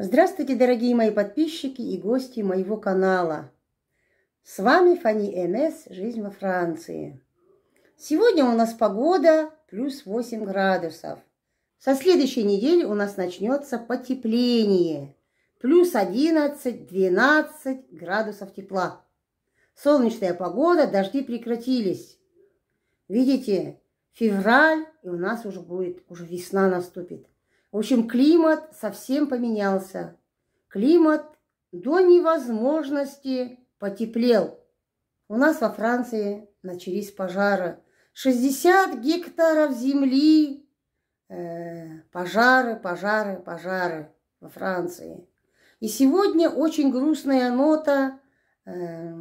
Здравствуйте, дорогие мои подписчики и гости моего канала. С вами Фани МС «Жизнь во Франции». Сегодня у нас погода плюс 8 градусов. Со следующей недели у нас начнется потепление. Плюс 11-12 градусов тепла. Солнечная погода, дожди прекратились. Видите, февраль, и у нас уже будет, уже весна наступит. В общем, климат совсем поменялся. Климат до невозможности потеплел. У нас во Франции начались пожары. 60 гектаров земли. Э, пожары, пожары, пожары во Франции. И сегодня очень грустная нота э,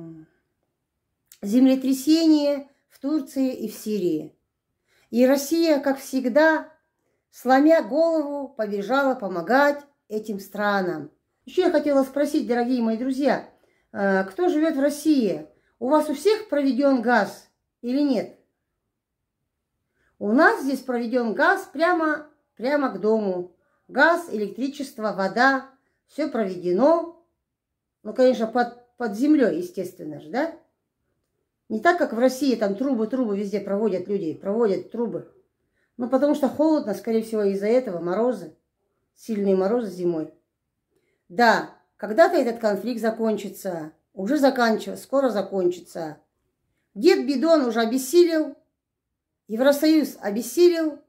землетрясения в Турции и в Сирии. И Россия, как всегда, сломя голову, побежала помогать этим странам. Еще я хотела спросить, дорогие мои друзья, э, кто живет в России? У вас у всех проведен газ или нет? У нас здесь проведен газ прямо, прямо к дому. Газ, электричество, вода. Все проведено. Ну, конечно, под, под землей, естественно же, да? Не так, как в России, там трубы, трубы везде проводят люди, проводят трубы. Ну, потому что холодно, скорее всего, из-за этого морозы. Сильные морозы зимой. Да, когда-то этот конфликт закончится. Уже заканчивается, скоро закончится. Дед Бидон уже обессилел. Евросоюз обессилел.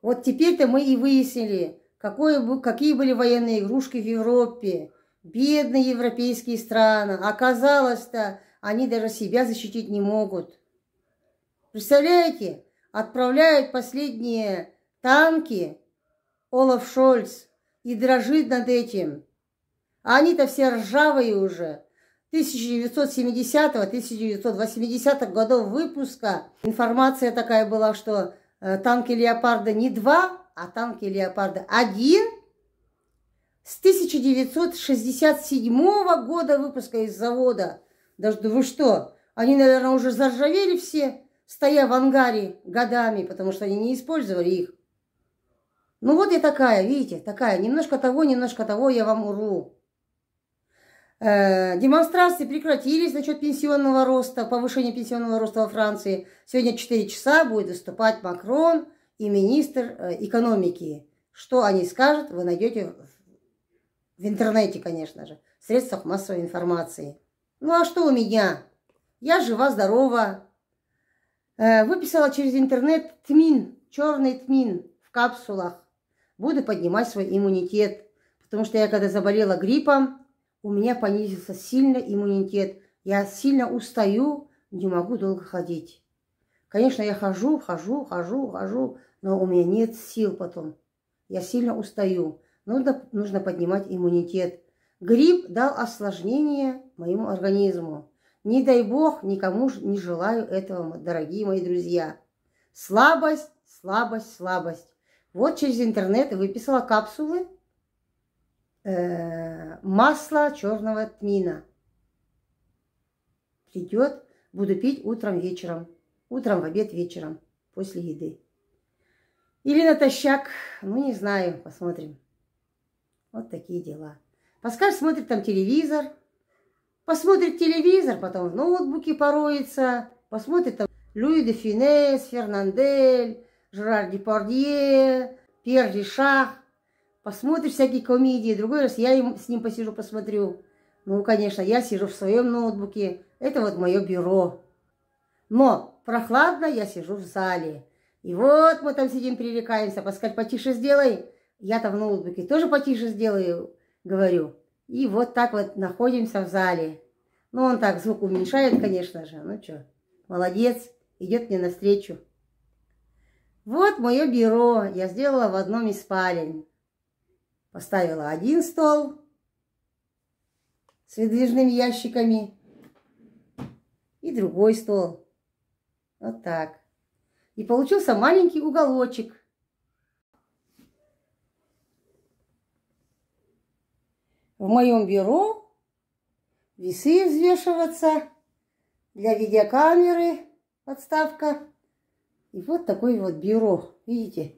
Вот теперь-то мы и выяснили, какое, какие были военные игрушки в Европе. Бедные европейские страны. Оказалось-то, они даже себя защитить не могут. Представляете? отправляют последние танки, Олаф Шольц, и дрожит над этим. А они-то все ржавые уже. 1970-1980 годов выпуска информация такая была, что э, танки «Леопарда» не два, а танки «Леопарда» один. С 1967 года выпуска из завода. Даже вы что, они, наверное, уже заржавели все стоя в ангаре годами, потому что они не использовали их. Ну вот я такая, видите, такая, немножко того, немножко того я вам уру. Э, демонстрации прекратились насчет пенсионного роста, повышения пенсионного роста во Франции. Сегодня 4 часа будет выступать Макрон и министр э, экономики. Что они скажут, вы найдете в интернете, конечно же, в средствах массовой информации. Ну а что у меня? Я жива-здорова, Э, выписала через интернет тмин, черный тмин в капсулах. Буду поднимать свой иммунитет, потому что я когда заболела гриппом, у меня понизился сильно иммунитет. Я сильно устаю, не могу долго ходить. Конечно, я хожу, хожу, хожу, хожу, но у меня нет сил потом. Я сильно устаю. Нужно, нужно поднимать иммунитет. Грипп дал осложнение моему организму. Не дай бог, никому не желаю этого, дорогие мои друзья. Слабость, слабость, слабость. Вот через интернет выписала капсулы э, масла черного тмина. Придет, буду пить утром, вечером. Утром, в обед, вечером, после еды. Или натощак, ну не знаю, посмотрим. Вот такие дела. Паскаль смотрит там телевизор, Посмотрит телевизор, потом в ноутбуке пороется, посмотрит там Луи де Финес, Фернандель, Жерар Депардье, Пьер Ришах. Посмотрит всякие комедии. Другой раз я им, с ним посижу, посмотрю. Ну, конечно, я сижу в своем ноутбуке. Это вот мое бюро. Но прохладно я сижу в зале. И вот мы там сидим, пререкаемся. Паскаль, потише сделай. Я там в ноутбуке тоже потише сделаю, говорю. И вот так вот находимся в зале. Ну, он так звук уменьшает, конечно же. Ну, что, молодец, идет мне навстречу. Вот мое бюро я сделала в одном из спален. Поставила один стол с выдвижными ящиками и другой стол. Вот так. И получился маленький уголочек. в моем бюро весы взвешиваться, для видеокамеры подставка. И вот такой вот бюро, видите?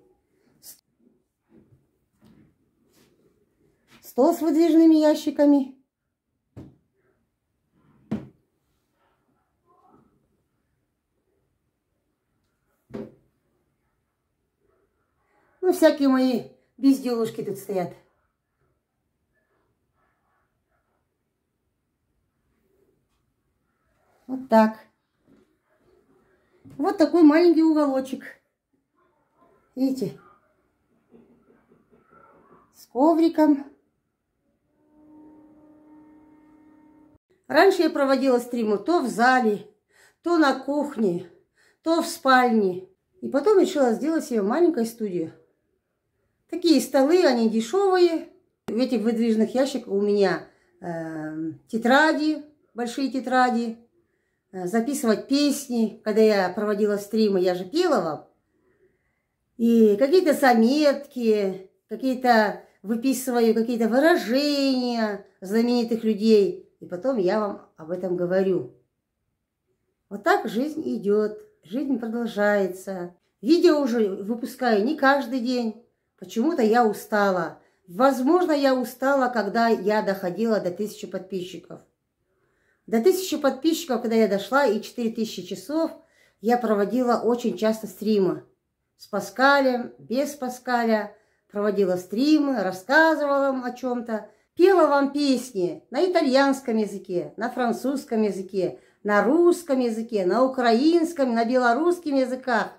Стол с выдвижными ящиками. Ну, всякие мои безделушки тут стоят. так. Вот такой маленький уголочек. Видите? С ковриком. Раньше я проводила стримы то в зале, то на кухне, то в спальне. И потом решила сделать себе маленькую студию. Такие столы, они дешевые. В этих выдвижных ящиках у меня э, тетради, большие тетради, Э, записывать песни, когда я проводила стримы, я же пела вам. И какие-то заметки, какие-то выписываю какие-то выражения знаменитых людей, и потом я вам об этом говорю. Вот так жизнь идет, жизнь продолжается. Видео уже выпускаю не каждый день. Почему-то я устала. Возможно, я устала, когда я доходила до тысячи подписчиков. До тысячи подписчиков, когда я дошла, и 4000 часов я проводила очень часто стримы. С Паскалем, без Паскаля. Проводила стримы, рассказывала вам о чем-то. Пела вам песни на итальянском языке, на французском языке, на русском языке, на украинском, на белорусском языках,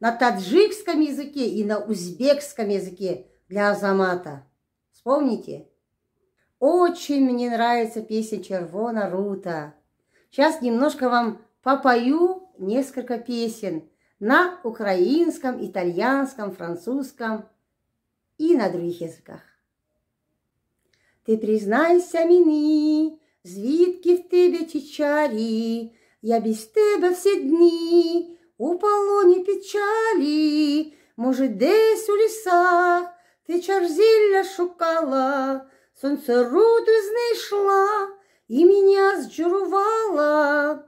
на таджикском языке и на узбекском языке для Азамата. Вспомните? Очень мне нравится песня Червона Рута. Сейчас немножко вам попою несколько песен на украинском, итальянском, французском и на других языках. Ты признайся мне, звідки в тебе чичарі, я без тебя все дни у полоні печалі, може, десь у лісах ты чарзілля шукала. Сонце роду знайшла і мене зджурувала.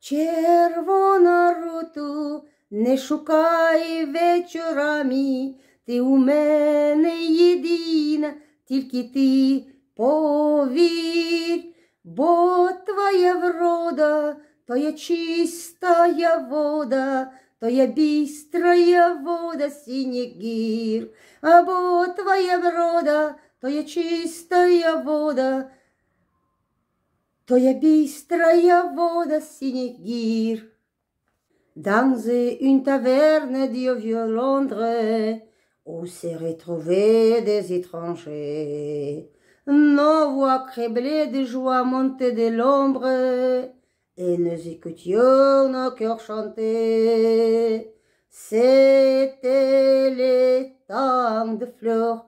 Червона роту не шукай вечорами, ти у мене єдина, тільки ти повір, бо твоя врода, то твоя чистая вода, твоя бістрая вода синіх гір, або твоя врода. то є чистая вода, то є вода Dans une taverne de vieux Londres, où s'est retrouvé des étrangers. Nos voix créblaient de joie montées de l'ombre, et nous écoutions nos cœurs chanter. C'était les temps de fleurs,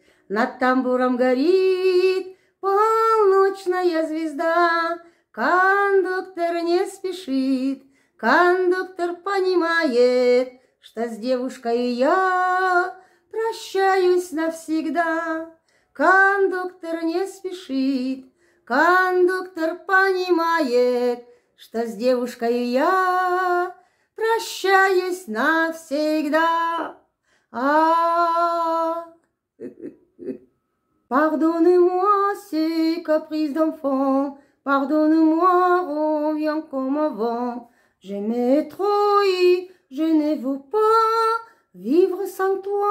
Над тамбуром горит полночная звезда, Кондуктор не спешит, кондуктор понимает, Что с девушкой я прощаюсь навсегда. Кондуктор не спешит, кондуктор понимает, Что с девушкой я прощаюсь навсегда. А-а-а. Pardonnez-moi ces caprices d'enfant, pardonne-moi, reviens comme avant. J'aimais trop je ne veux pas vivre sans toi.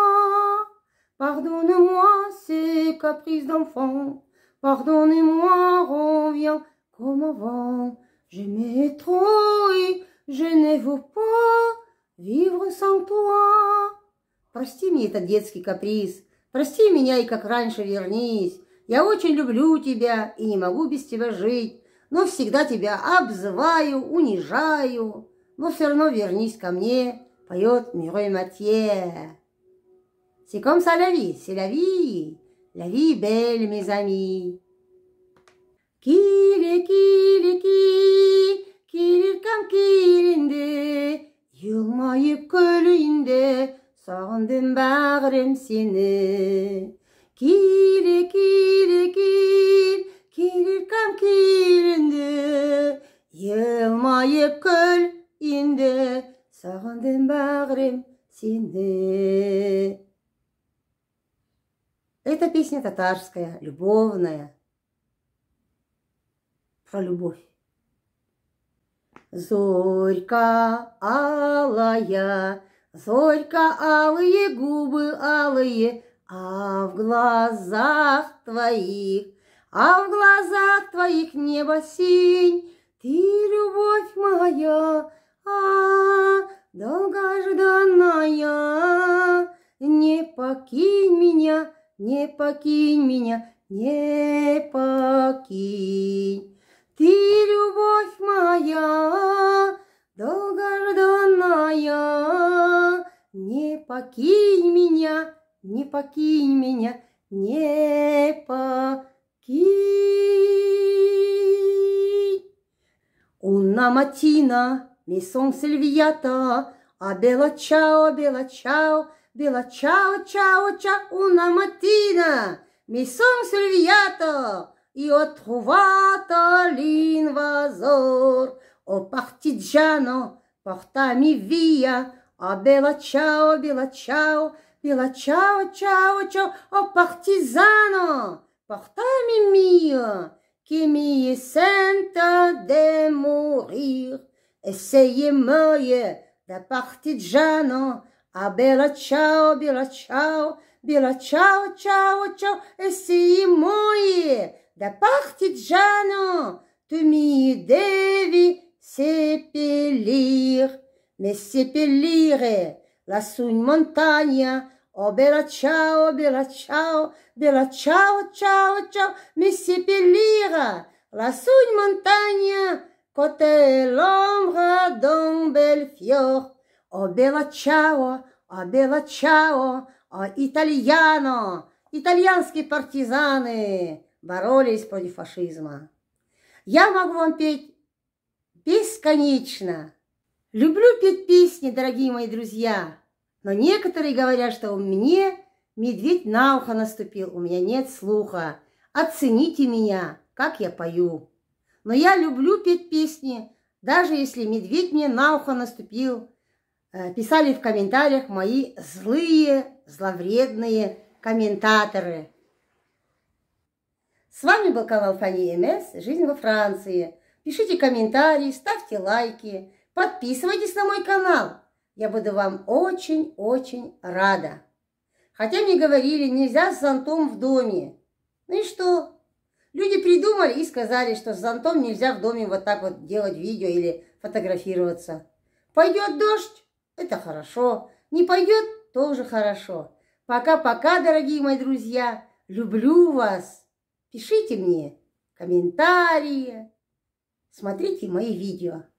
Pardonne-moi ces caprices d'enfant, pardonnez-moi, reviens comme avant. J'aimais trop je ne veux pas vivre sans toi. Прости мне этот детский каприз. Прости меня и как раньше вернись. Я очень люблю тебя и не могу без тебя жить, но всегда тебя обзываю, унижаю. Но все равно вернись ко мне, поет Мирой Матье. C'est comme ça la vie, c'est la vie, la vie belle, mes amis. Kili, Сағындым бағрым сені. Киле, киле, кил, килеркам килінді. Елмайып күл енді, сағындым бағрым сені. Эта песня татарская, любовная, про любовь. Зорька алая, Зорька алые губы алые, а в глазах твоих, а в глазах твоих небо синь. Ты, любовь моя, а долгожданная, не покинь меня, не покинь меня, не покинь. Ты, любовь моя, покинь меня, не покинь меня, не покинь. Una mattina mi son svegliata, a bella ciao, bella ciao, bella ciao, ciao, ciao. Una mattina mi son svegliata e ho trovato l'invasor. O partigiano, portami via, А bella ciao, bella ciao, bella ciao, ciao, ciao, oh partigiano, portami mio, che mi senta de morir. E sei moje da partigiano, a bella ciao, bella ciao, bella ciao, ciao, ciao, e sei moje da partigiano, tu mi devi seppellir. mais seppellire la su in montagna. Oh bella ciao, bella ciao, bella ciao, ciao, ciao, mi seppellira la su in montagna. Côté l'ombre d'un bel fior. Oh bella ciao, oh bella ciao, oh italiano. Итальянские партизаны боролись против фашизма. Я могу вам петь бесконечно. Люблю петь песни, дорогие мои друзья, но некоторые говорят, что у мне медведь на ухо наступил, у меня нет слуха. Оцените меня, как я пою. Но я люблю петь песни, даже если медведь мне на ухо наступил. Э, писали в комментариях мои злые, зловредные комментаторы. С вами был канал Фани МС «Жизнь во Франции». Пишите комментарии, ставьте лайки. Подписывайтесь на мой канал. Я буду вам очень-очень рада. Хотя мне говорили, нельзя с зонтом в доме. Ну и что? Люди придумали и сказали, что с зонтом нельзя в доме вот так вот делать видео или фотографироваться. Пойдет дождь, это хорошо. Не пойдет, тоже хорошо. Пока-пока, дорогие мои друзья. Люблю вас. Пишите мне комментарии. Смотрите мои видео.